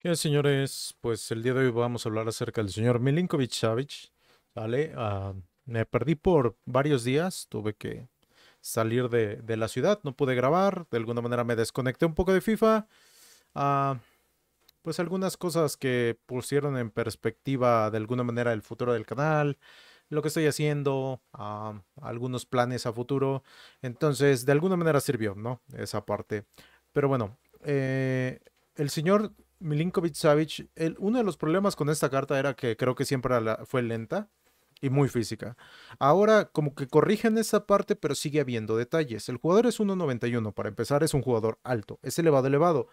¿Qué señores? Pues el día de hoy vamos a hablar acerca del señor Milinkovic Savic. ¿vale? Ah, me perdí por varios días, tuve que salir de, la ciudad, no pude grabar, de alguna manera me desconecté un poco de FIFA. Ah, pues algunas cosas que pusieron en perspectiva de alguna manera el futuro del canal, lo que estoy haciendo, ah, algunos planes a futuro. Entonces, de alguna manera sirvió, ¿no? Esa parte. Pero bueno, eh, el señor Milinkovic Savic, el, uno de los problemas con esta carta era que creo que siempre fue lenta y muy física. Ahora como que corrigen esa parte, pero sigue habiendo detalles. El jugador es 1.91, para empezar es un jugador alto, es elevado, elevado.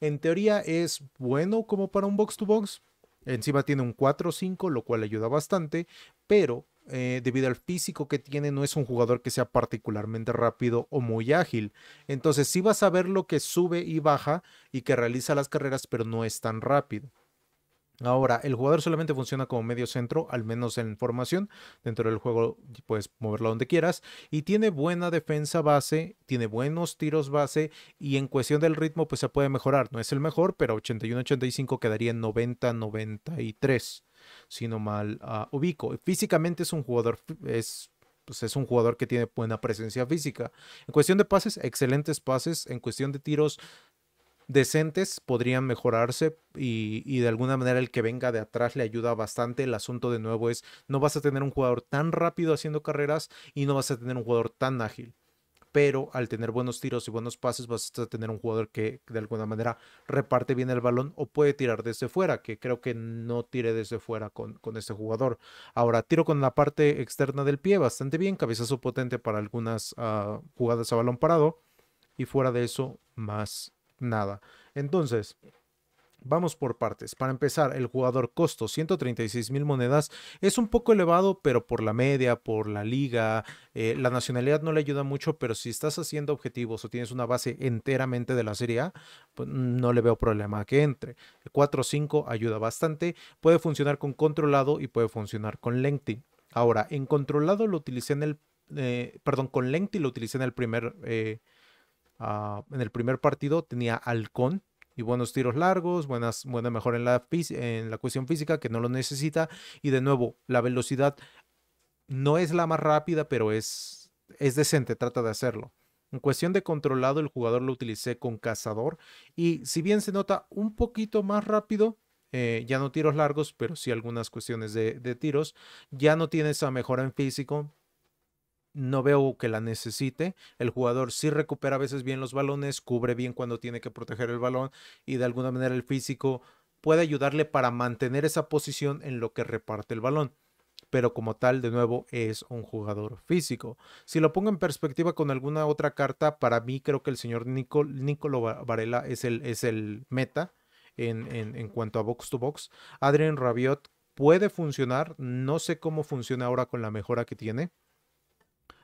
En teoría es bueno como para un box to box. Encima tiene un 4-5, lo cual ayuda bastante, pero eh, debido al físico que tiene, no es un jugador que sea particularmente rápido o muy ágil. Entonces sí vas a ver lo que sube y baja y que realiza las carreras, pero no es tan rápido. Ahora, el jugador solamente funciona como medio centro, al menos en formación. Dentro del juego puedes moverlo donde quieras. Y tiene buena defensa base, tiene buenos tiros base. Y en cuestión del ritmo, pues se puede mejorar. No es el mejor, pero 81-85 quedaría en 90-93 sino mal ah, ubico. Físicamente es un jugador, es, pues es un jugador que tiene buena presencia física. En cuestión de pases, excelentes pases. En cuestión de tiros decentes, podrían mejorarse y, y de alguna manera el que venga de atrás le ayuda bastante. El asunto de nuevo es, no vas a tener un jugador tan rápido haciendo carreras y no vas a tener un jugador tan ágil pero al tener buenos tiros y buenos pases vas a tener un jugador que de alguna manera reparte bien el balón o puede tirar desde fuera, que creo que no tire desde fuera con, con este jugador. Ahora, tiro con la parte externa del pie bastante bien, cabezazo potente para algunas ah, jugadas a balón parado y fuera de eso, más nada. Entonces, Vamos por partes. Para empezar, el jugador costo 136 mil monedas es un poco elevado, pero por la media, por la liga, eh, la nacionalidad no le ayuda mucho, pero si estás haciendo objetivos o tienes una base enteramente de la Serie A, pues no le veo problema que entre. 4 o 5 ayuda bastante, puede funcionar con controlado y puede funcionar con lengthy. Ahora, en controlado lo utilicé en el, eh, perdón, con lengthy lo utilicé en el primer, eh, ah, en el primer partido, tenía halcón y buenos tiros largos, buenas, buena mejora en la, en la cuestión física que no lo necesita. Y de nuevo, la velocidad no es la más rápida, pero es, es decente, trata de hacerlo. En cuestión de controlado, el jugador lo utilicé con cazador y si bien se nota un poquito más rápido, eh, ya no tiros largos, pero sí algunas cuestiones de, de tiros, ya no tiene esa mejora en físico, no veo que la necesite. El jugador sí recupera a veces bien los balones, cubre bien cuando tiene que proteger el balón y de alguna manera el físico puede ayudarle para mantener esa posición en lo que reparte el balón. Pero como tal, de nuevo, es un jugador físico. Si lo pongo en perspectiva con alguna otra carta, para mí creo que el señor Nicol Nicolo Varela es el, es el meta en, en cuanto a box to box. Adrian Rabiot puede funcionar, no sé cómo funciona ahora con la mejora que tiene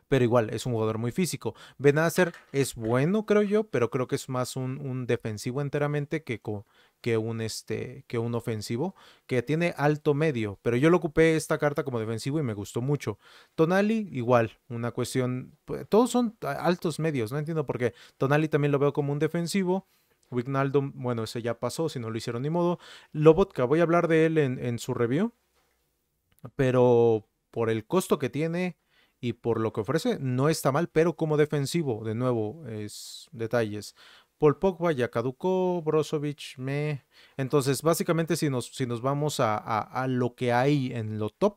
pero igual es un jugador muy físico. Benacer es bueno, creo yo, pero creo que es más un, defensivo enteramente que, que, un, este, que un ofensivo, que tiene alto medio, pero yo lo ocupé esta carta como defensivo y me gustó mucho. Tonali, igual, una cuestión, pues, todos son altos medios, no entiendo por qué. Tonali también lo veo como un defensivo. Wignaldo, bueno, ese ya pasó, si no lo hicieron ni modo. Lobotka, voy a hablar de él en, en su review, pero por el costo que tiene, y por lo que ofrece no está mal, pero como defensivo, de nuevo, es detalles. Paul Pogba ya caducó, Brozovic me. Entonces, básicamente, si nos, si nos vamos a, lo que hay en lo top,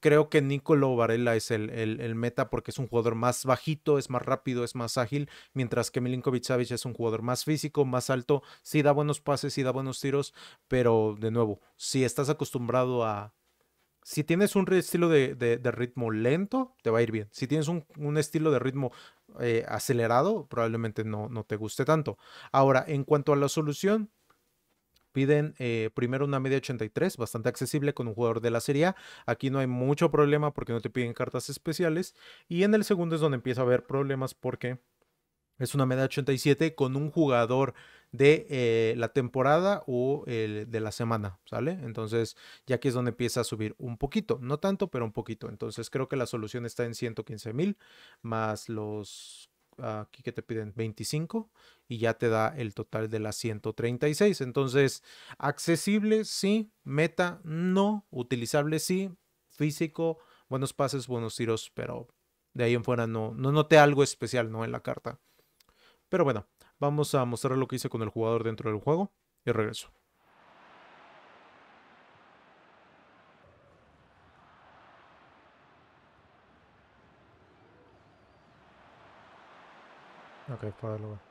creo que Nicolo Varela es el, meta porque es un jugador más bajito, es más rápido, es más ágil, mientras que Milinkovic Savic es un jugador más físico, más alto, sí da buenos pases, sí da buenos tiros, pero de nuevo, si estás acostumbrado a, si tienes un estilo de, ritmo lento, te va a ir bien. Si tienes un, estilo de ritmo eh, acelerado, probablemente no, no, te guste tanto. Ahora, en cuanto a la solución, piden eh, primero una media 83, bastante accesible con un jugador de la Serie A. Aquí no hay mucho problema porque no te piden cartas especiales. Y en el segundo es donde empieza a haber problemas porque es una medalla 87 con un jugador de eh, la temporada o el eh, de la semana, ¿sale? Entonces, ya aquí es donde empieza a subir un poquito, no tanto, pero un poquito. Entonces, creo que la solución está en 115 mil más los ah, aquí que te piden 25 y ya te da el total de las 136. Entonces, accesible, sí, meta, no, utilizable, sí, físico, buenos pases, buenos tiros, pero de ahí en fuera no, no noté algo especial, ¿no? En la carta. Pero bueno, vamos a mostrar lo que hice con el jugador dentro del juego y regreso. Ok, para luego.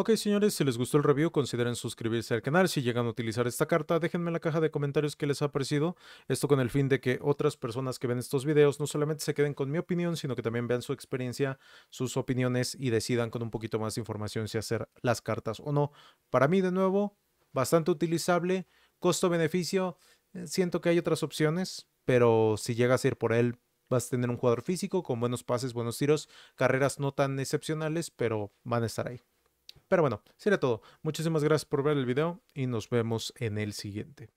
Ok señores, si les gustó el review consideren suscribirse al canal, si llegan a utilizar esta carta déjenme en la caja de comentarios qué les ha parecido, esto con el fin de que otras personas que ven estos videos no solamente se queden con mi opinión, sino que también vean su experiencia, sus opiniones y decidan con un poquito más de información si hacer las cartas o no. Para mí de nuevo, bastante utilizable, costo-beneficio, eh, siento que hay otras opciones, pero si llegas a ir por él vas a tener un jugador físico con buenos pases, buenos tiros, carreras no tan excepcionales, pero van a estar ahí. Pero bueno, será todo. Muchísimas gracias por ver el video y nos vemos en el siguiente.